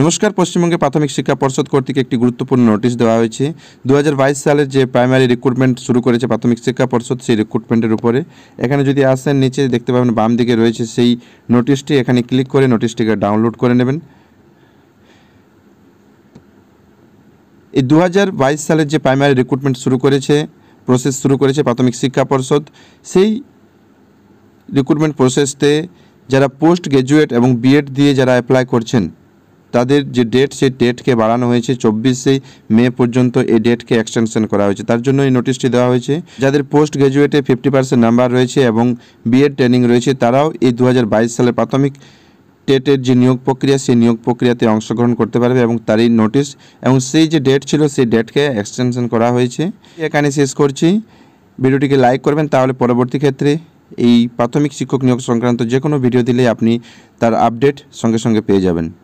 নমস্কার পশ্চিমবঙ্গে প্রাথমিক শিক্ষা পর্ষদ কর্তৃক একটি গুরুত্বপূর্ণ নোটিশ দেওয়া হয়েছে দু সালের যে প্রাইমারি রিক্রুটমেন্ট শুরু করেছে প্রাথমিক শিক্ষা পর্ষদ সেই রিক্রুটমেন্টের উপরে এখানে যদি আসেন নিচে দেখতে পাবেন বাম দিকে রয়েছে সেই নোটিশটি এখানে ক্লিক করে নোটিশটিকে ডাউনলোড করে নেবেন এই দু সালের যে প্রাইমারি রিক্রুটমেন্ট শুরু করেছে প্রসেস শুরু করেছে প্রাথমিক শিক্ষা পর্ষদ সেই রিক্রুটমেন্ট প্রসেসতে যারা পোস্ট গ্র্যাজুয়েট এবং বিএড দিয়ে যারা অ্যাপ্লাই করছেন তাদের যে ডেট সেই ডেটকে বাড়ানো হয়েছে চব্বিশে মে পর্যন্ত এই ডেটকে এক্সটেনশন করা হয়েছে তার জন্য এই নোটিশটি দেওয়া হয়েছে যাদের পোস্ট গ্র্যাজুয়েটে ফিফটি পার্সেন্ট নাম্বার রয়েছে এবং বিএড ট্রেনিং রয়েছে তারাও এই দু সালে প্রাথমিক টেটের যে নিয়োগ প্রক্রিয়া সেই নিয়োগ প্রক্রিয়াতে অংশগ্রহণ করতে পারবে এবং তারই নোটিশ এবং সেই যে ডেট ছিল সেই ডেটকে এক্সটেনশন করা হয়েছে এখানে শেষ করছি ভিডিওটিকে লাইক করবেন তাহলে পরবর্তী ক্ষেত্রে এই প্রাথমিক শিক্ষক নিয়োগ সংক্রান্ত যে কোনো ভিডিও দিলে আপনি তার আপডেট সঙ্গে সঙ্গে পেয়ে যাবেন